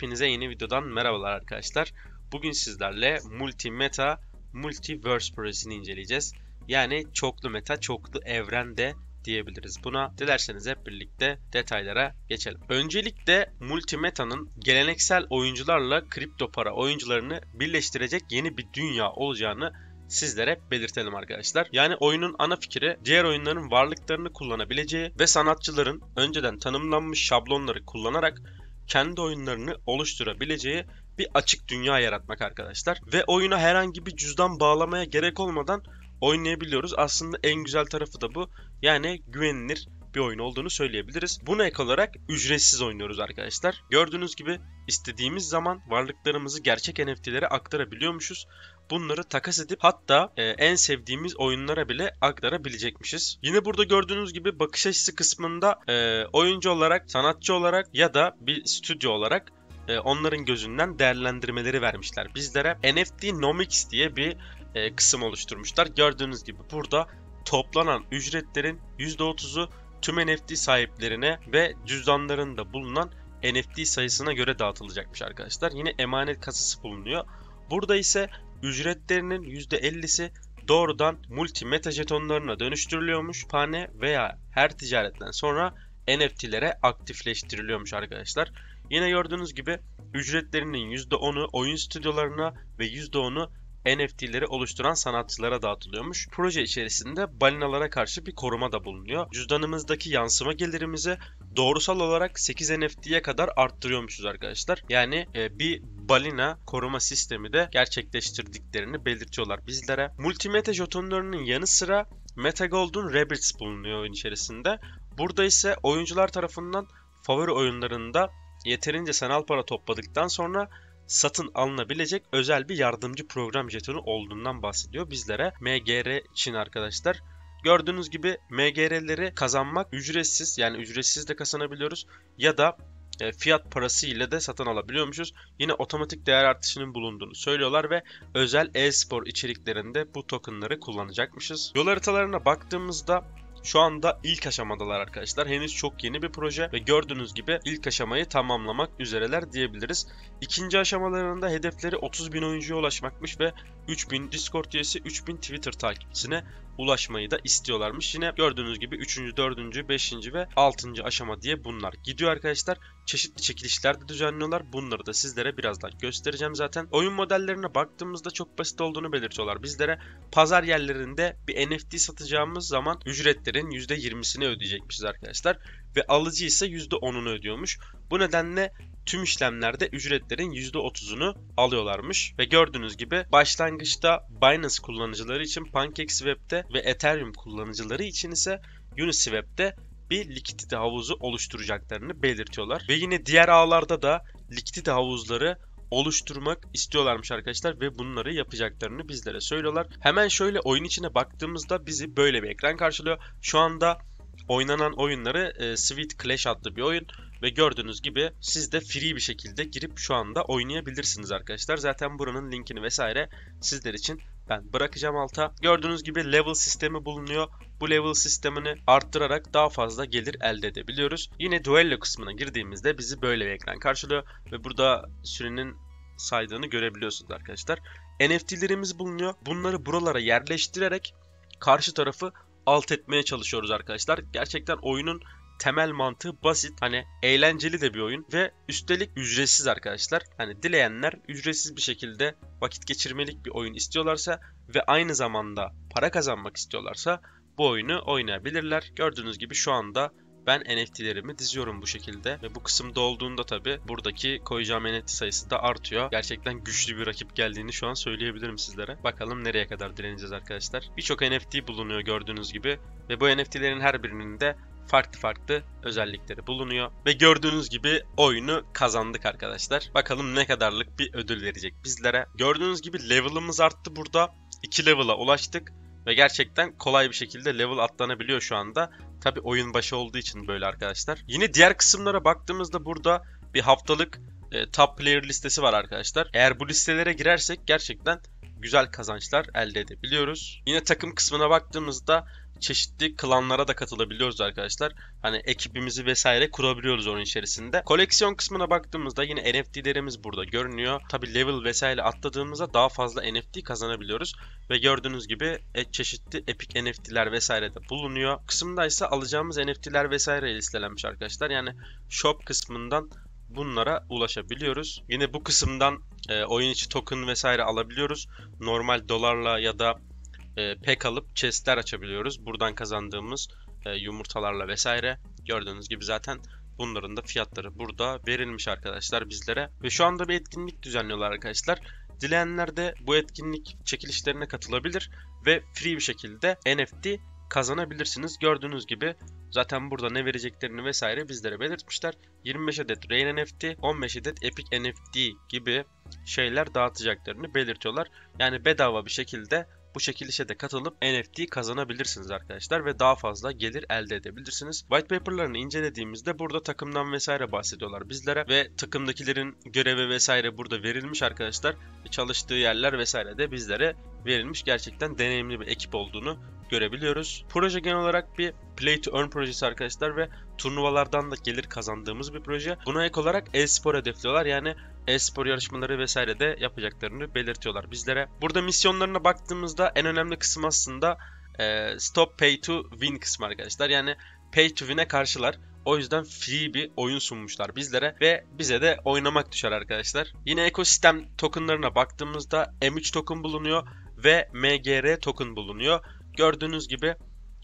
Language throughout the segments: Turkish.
Hepinize yeni videodan merhabalar arkadaşlar. Bugün sizlerle multi meta multiverse projesini inceleyeceğiz. Yani çoklu meta, çoklu evrende diyebiliriz buna. Dilerseniz hep birlikte detaylara geçelim. Öncelikle Multimeta'nın geleneksel oyuncularla kripto para oyuncularını birleştirecek yeni bir dünya olacağını sizlere belirtelim arkadaşlar. Yani oyunun ana fikri diğer oyunların varlıklarını kullanabileceği ve sanatçıların önceden tanımlanmış şablonları kullanarak kendi oyunlarını oluşturabileceği bir açık dünya yaratmak arkadaşlar. Ve oyuna herhangi bir cüzdan bağlamaya gerek olmadan oynayabiliyoruz. Aslında en güzel tarafı da bu. Yani güvenilir bir oyun olduğunu söyleyebiliriz. Buna ek olarak ücretsiz oynuyoruz arkadaşlar. Gördüğünüz gibi istediğimiz zaman varlıklarımızı gerçek NFT'lere aktarabiliyormuşuz bunları takas edip hatta e, en sevdiğimiz oyunlara bile aktarabilecekmişiz. Yine burada gördüğünüz gibi bakış açısı kısmında e, oyuncu olarak, sanatçı olarak ya da bir stüdyo olarak e, onların gözünden değerlendirmeleri vermişler bizlere. NFT Nomics diye bir e, kısım oluşturmuşlar. Gördüğünüz gibi burada toplanan ücretlerin %30'u tüm NFT sahiplerine ve cüzdanlarında bulunan NFT sayısına göre dağıtılacakmış arkadaşlar. Yine emanet kasası bulunuyor. Burada ise ücretlerinin %50'si doğrudan multi meta jetonlarına dönüştürülüyormuş. Pane veya her ticaretten sonra NFT'lere aktifleştiriliyormuş arkadaşlar. Yine gördüğünüz gibi ücretlerinin %10'u oyun stüdyolarına ve %10'u NFT'leri oluşturan sanatçılara dağıtılıyormuş. Proje içerisinde balinalara karşı bir koruma da bulunuyor. Cüzdanımızdaki yansıma gelirimizi doğrusal olarak 8 NFT'ye kadar arttırıyormuşuz arkadaşlar. Yani e, bir balina koruma sistemi de gerçekleştirdiklerini belirtiyorlar bizlere. Multimete jetonlarının yanı sıra Metagold'un Rabbits bulunuyor oyun içerisinde. Burada ise oyuncular tarafından favori oyunlarında yeterince sanal para topladıktan sonra satın alınabilecek özel bir yardımcı program jetonu olduğundan bahsediyor bizlere MGR için arkadaşlar. Gördüğünüz gibi MGR'leri kazanmak ücretsiz yani ücretsiz de kazanabiliyoruz ya da e, fiyat parası ile de satın alabiliyormuşuz. Yine otomatik değer artışının bulunduğunu söylüyorlar ve özel e-spor içeriklerinde bu tokenları kullanacakmışız. Yol haritalarına baktığımızda şu anda ilk aşamadalar arkadaşlar. Henüz çok yeni bir proje ve gördüğünüz gibi ilk aşamayı tamamlamak üzereler diyebiliriz. İkinci aşamalarında hedefleri 30.000 oyuncuya ulaşmakmış ve 3000 Discord üyesi, 3000 Twitter takipçisine ulaşmayı da istiyorlarmış. Yine gördüğünüz gibi 3. 4. 5. ve 6. aşama diye bunlar gidiyor arkadaşlar. Çeşitli çekilişler de düzenliyorlar. Bunları da sizlere birazdan göstereceğim zaten. Oyun modellerine baktığımızda çok basit olduğunu belirtiyorlar. Bizlere pazar yerlerinde bir NFT satacağımız zaman ücretlerin %20'sini ödeyecekmişiz arkadaşlar. Ve alıcı ise %10'unu ödüyormuş. Bu nedenle tüm işlemlerde ücretlerin %30'unu alıyorlarmış ve gördüğünüz gibi başlangıçta Binance kullanıcıları için PancakeSwap'te ve Ethereum kullanıcıları için ise Uniswap'te bir likidite havuzu oluşturacaklarını belirtiyorlar. Ve yine diğer ağlarda da likidite havuzları oluşturmak istiyorlarmış arkadaşlar ve bunları yapacaklarını bizlere söylüyorlar. Hemen şöyle oyun içine baktığımızda bizi böyle bir ekran karşılıyor. Şu anda oynanan oyunları e, Sweet Clash adlı bir oyun. Ve gördüğünüz gibi siz de free bir şekilde girip şu anda oynayabilirsiniz arkadaşlar. Zaten buranın linkini vesaire sizler için ben bırakacağım alta. Gördüğünüz gibi level sistemi bulunuyor. Bu level sistemini arttırarak daha fazla gelir elde edebiliyoruz. Yine duello kısmına girdiğimizde bizi böyle bir ekran karşılıyor. Ve burada sürenin saydığını görebiliyorsunuz arkadaşlar. NFT'lerimiz bulunuyor. Bunları buralara yerleştirerek karşı tarafı alt etmeye çalışıyoruz arkadaşlar. Gerçekten oyunun temel mantığı basit. Hani eğlenceli de bir oyun ve üstelik ücretsiz arkadaşlar. Hani dileyenler ücretsiz bir şekilde vakit geçirmelik bir oyun istiyorlarsa ve aynı zamanda para kazanmak istiyorlarsa bu oyunu oynayabilirler. Gördüğünüz gibi şu anda ben NFT'lerimi diziyorum bu şekilde ve bu kısımda olduğunda tabi buradaki koyacağım NFT sayısı da artıyor. Gerçekten güçlü bir rakip geldiğini şu an söyleyebilirim sizlere. Bakalım nereye kadar direneceğiz arkadaşlar. Birçok NFT bulunuyor gördüğünüz gibi ve bu NFT'lerin her birinin de farklı farklı özellikleri bulunuyor. Ve gördüğünüz gibi oyunu kazandık arkadaşlar. Bakalım ne kadarlık bir ödül verecek bizlere. Gördüğünüz gibi level'ımız arttı burada. 2 level'a ulaştık. Ve gerçekten kolay bir şekilde level atlanabiliyor şu anda. Tabi oyun başı olduğu için böyle arkadaşlar. Yine diğer kısımlara baktığımızda burada bir haftalık e, top player listesi var arkadaşlar. Eğer bu listelere girersek gerçekten güzel kazançlar elde edebiliyoruz. Yine takım kısmına baktığımızda çeşitli klanlara da katılabiliyoruz arkadaşlar. Hani ekibimizi vesaire kurabiliyoruz onun içerisinde. Koleksiyon kısmına baktığımızda yine NFT'lerimiz burada görünüyor. Tabi level vesaire atladığımızda daha fazla NFT kazanabiliyoruz. Ve gördüğünüz gibi e, çeşitli epic NFT'ler vesaire de bulunuyor. Kısımda ise alacağımız NFT'ler vesaire listelenmiş arkadaşlar. Yani shop kısmından bunlara ulaşabiliyoruz. Yine bu kısımdan e, oyun içi token vesaire alabiliyoruz. Normal dolarla ya da e, pek alıp chestler açabiliyoruz. Buradan kazandığımız e, yumurtalarla vesaire. Gördüğünüz gibi zaten bunların da fiyatları burada verilmiş arkadaşlar bizlere. Ve şu anda bir etkinlik düzenliyorlar arkadaşlar. Dileyenler de bu etkinlik çekilişlerine katılabilir ve free bir şekilde NFT kazanabilirsiniz. Gördüğünüz gibi zaten burada ne vereceklerini vesaire bizlere belirtmişler. 25 adet Rain NFT, 15 adet Epic NFT gibi şeyler dağıtacaklarını belirtiyorlar. Yani bedava bir şekilde bu çekilişe de katılıp NFT kazanabilirsiniz arkadaşlar ve daha fazla gelir elde edebilirsiniz. White paper'larını incelediğimizde burada takımdan vesaire bahsediyorlar bizlere ve takımdakilerin görevi vesaire burada verilmiş arkadaşlar. Çalıştığı yerler vesaire de bizlere verilmiş. Gerçekten deneyimli bir ekip olduğunu görebiliyoruz. Proje genel olarak bir play to earn projesi arkadaşlar ve turnuvalardan da gelir kazandığımız bir proje. Buna ek olarak e-spor hedefliyorlar. Yani e-spor yarışmaları vesaire de yapacaklarını belirtiyorlar bizlere. Burada misyonlarına baktığımızda en önemli kısım aslında e, Stop Pay to Win kısmı arkadaşlar. Yani Pay to Win'e karşılar. O yüzden free bir oyun sunmuşlar bizlere ve bize de oynamak düşer arkadaşlar. Yine ekosistem tokenlarına baktığımızda M3 token bulunuyor ve MGR token bulunuyor. Gördüğünüz gibi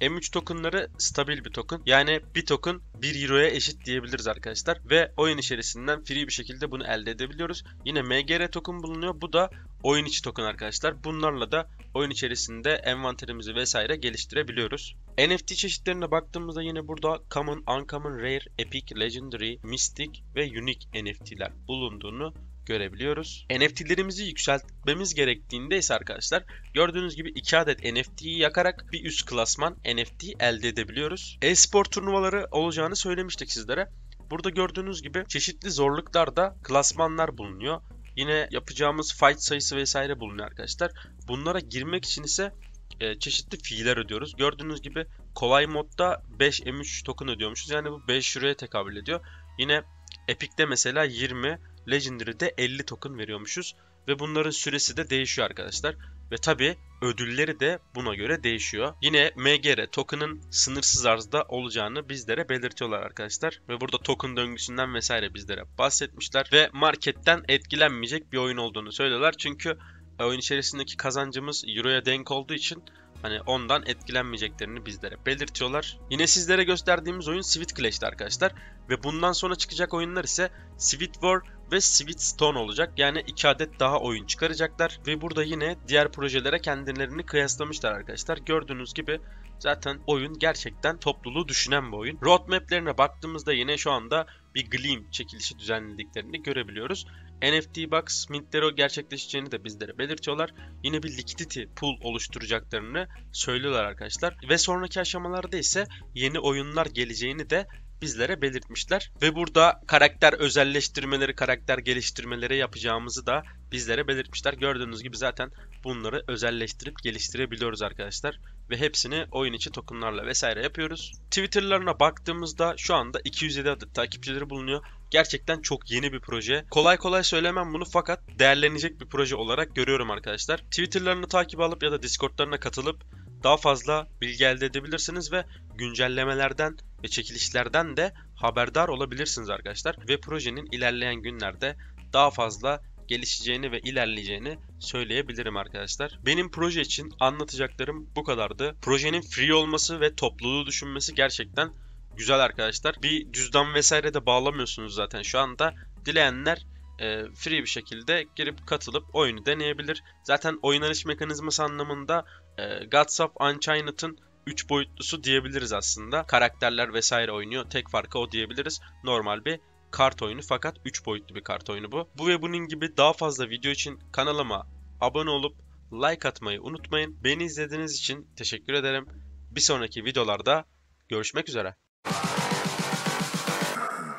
M3 tokenları stabil bir token. Yani bir token 1 Euro'ya eşit diyebiliriz arkadaşlar. Ve oyun içerisinden free bir şekilde bunu elde edebiliyoruz. Yine MGR token bulunuyor. Bu da oyun içi token arkadaşlar. Bunlarla da oyun içerisinde envanterimizi vesaire geliştirebiliyoruz. NFT çeşitlerine baktığımızda yine burada Common, Uncommon, Rare, Epic, Legendary, Mystic ve Unique NFT'ler bulunduğunu görebiliyoruz. NFT'lerimizi yükseltmemiz gerektiğinde ise arkadaşlar gördüğünüz gibi 2 adet NFT'yi yakarak bir üst klasman NFT elde edebiliyoruz. E-spor turnuvaları olacağını söylemiştik sizlere. Burada gördüğünüz gibi çeşitli zorluklarda klasmanlar bulunuyor. Yine yapacağımız fight sayısı vesaire bulunuyor arkadaşlar. Bunlara girmek için ise e, çeşitli fiiller ödüyoruz. Gördüğünüz gibi kolay modda 5 M3 token ödüyormuşuz. Yani bu 5 euroya tekabül ediyor. Yine Epic'te mesela 20 Legendary'de 50 token veriyormuşuz. Ve bunların süresi de değişiyor arkadaşlar. Ve tabi ödülleri de buna göre değişiyor. Yine MGR token'ın sınırsız arzda olacağını bizlere belirtiyorlar arkadaşlar. Ve burada token döngüsünden vesaire bizlere bahsetmişler. Ve marketten etkilenmeyecek bir oyun olduğunu söylüyorlar. Çünkü oyun içerisindeki kazancımız Euro'ya denk olduğu için hani ondan etkilenmeyeceklerini bizlere belirtiyorlar. Yine sizlere gösterdiğimiz oyun Sweet Clash'ti arkadaşlar. Ve bundan sonra çıkacak oyunlar ise Sweet War ve Stone olacak. Yani iki adet daha oyun çıkaracaklar ve burada yine diğer projelere kendilerini kıyaslamışlar arkadaşlar. Gördüğünüz gibi zaten oyun gerçekten topluluğu düşünen bir oyun. Roadmap'lerine baktığımızda yine şu anda bir Gleam çekilişi düzenlediklerini görebiliyoruz. NFT Box mintleri gerçekleşeceğini de bizlere belirtiyorlar. Yine bir liquidity pool oluşturacaklarını söylüyorlar arkadaşlar. Ve sonraki aşamalarda ise yeni oyunlar geleceğini de bizlere belirtmişler. Ve burada karakter özelleştirmeleri, karakter geliştirmeleri yapacağımızı da bizlere belirtmişler. Gördüğünüz gibi zaten bunları özelleştirip geliştirebiliyoruz arkadaşlar. Ve hepsini oyun içi tokenlarla vesaire yapıyoruz. Twitter'larına baktığımızda şu anda 207 adet takipçileri bulunuyor. Gerçekten çok yeni bir proje. Kolay kolay söylemem bunu fakat değerlenecek bir proje olarak görüyorum arkadaşlar. Twitter'larını takip alıp ya da Discord'larına katılıp daha fazla bilgi elde edebilirsiniz ve güncellemelerden ve çekilişlerden de haberdar olabilirsiniz arkadaşlar. Ve projenin ilerleyen günlerde daha fazla gelişeceğini ve ilerleyeceğini söyleyebilirim arkadaşlar. Benim proje için anlatacaklarım bu kadardı. Projenin free olması ve topluluğu düşünmesi gerçekten güzel arkadaşlar. Bir cüzdan vesaire de bağlamıyorsunuz zaten şu anda. Dileyenler e, free bir şekilde girip katılıp oyunu deneyebilir. Zaten oynanış mekanizması anlamında e, Gods of Unchained'ın 3 boyutlusu diyebiliriz aslında. Karakterler vesaire oynuyor. Tek farkı o diyebiliriz. Normal bir kart oyunu fakat 3 boyutlu bir kart oyunu bu. Bu ve bunun gibi daha fazla video için kanalıma abone olup like atmayı unutmayın. Beni izlediğiniz için teşekkür ederim. Bir sonraki videolarda görüşmek üzere.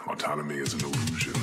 Autonomy is an illusion.